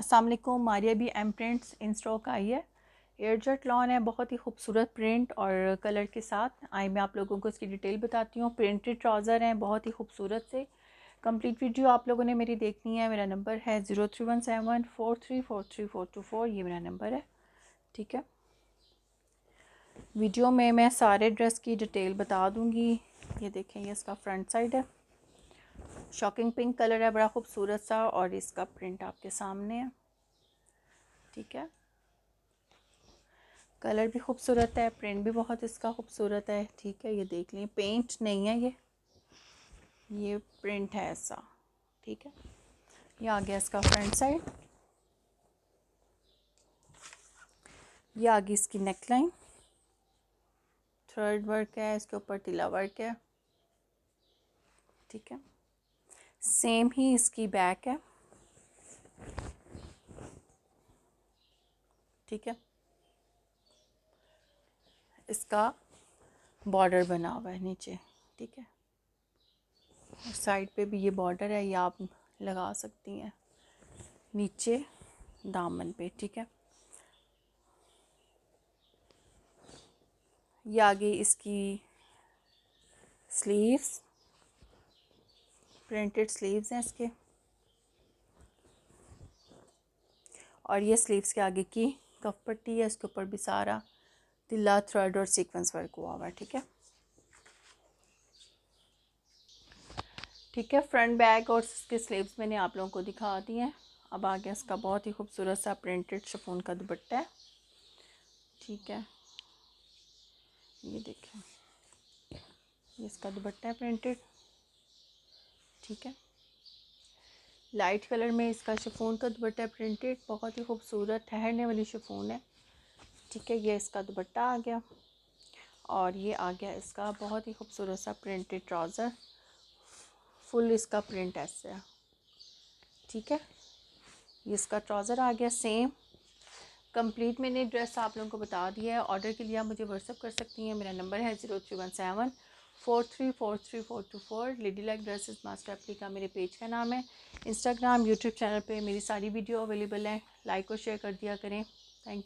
असलकुम Maria B M prints in stock आई है एयरजट लॉन है बहुत ही खूबसूरत प्रिंट और कलर के साथ आई मैं आप लोगों को इसकी डिटेल बताती हूँ प्रिंटेड ट्राउज़र हैं बहुत ही खूबसूरत से कंप्लीट वीडियो आप लोगों ने मेरी देखनी है मेरा नंबर है zero three one seven four three four three four two four ये मेरा नंबर है ठीक है वीडियो में मैं सारे ड्रेस की डिटेल बता दूँगी ये देखें ये इसका फ्रंट साइड है शॉकिंग पिंक कलर है बड़ा खूबसूरत सा और इसका प्रिंट आपके सामने है ठीक है कलर भी खूबसूरत है प्रिंट भी बहुत इसका खूबसूरत है ठीक है ये देख लें पेंट नहीं है ये ये प्रिंट है ऐसा ठीक है ये आ गया इसका फ्रंट साइड ये आ गई इसकी नेक लाइन थर्ड वर्क है इसके ऊपर टीला वर्क है ठीक है सेम ही इसकी बैक है ठीक है इसका बॉर्डर बना हुआ है नीचे ठीक है साइड पे भी ये बॉर्डर है ये आप लगा सकती हैं नीचे दामन पे ठीक है ये आगे इसकी स्लीव्स प्रिंटेड स्लीव्स हैं इसके और ये स्लीव्स के आगे की कफ पट्टी है इसके ऊपर भी सारा तिल्ला थ्रेड और सीक्वेंस वर्क हुआ हुआ है ठीक है ठीक है फ्रंट बैग और इसके स्लीव्स मैंने आप लोगों को दिखा दी हैं अब आगे इसका बहुत ही खूबसूरत सा प्रिंटेड शफोन का दुपट्टा है ठीक है ये देखें ये इसका दुपट्टा है प्रिंटेड ठीक है लाइट कलर में इसका शफोन का दुपट्टा प्रिंटेड बहुत ही खूबसूरत ठहरने वाली शफोन है ठीक है ये इसका दुपट्टा आ गया और ये आ गया इसका बहुत ही खूबसूरत सा प्रिंटेड ट्राउज़र फुल इसका प्रिंट ऐसे है ठीक है ये इसका ट्राउज़र आ गया सेम कंप्लीट मैंने ड्रेस आप लोगों को बता दिया है ऑर्डर के लिए आप मुझे व्हाट्सअप कर सकती हैं मेरा नंबर है zero three one seven four three four three four two four lady like dresses master अपनी का मेरे पेज का नाम है इंस्टाग्राम यूट्यूब चैनल पे मेरी सारी वीडियो अवेलेबल है लाइक और शेयर कर दिया करें थैंक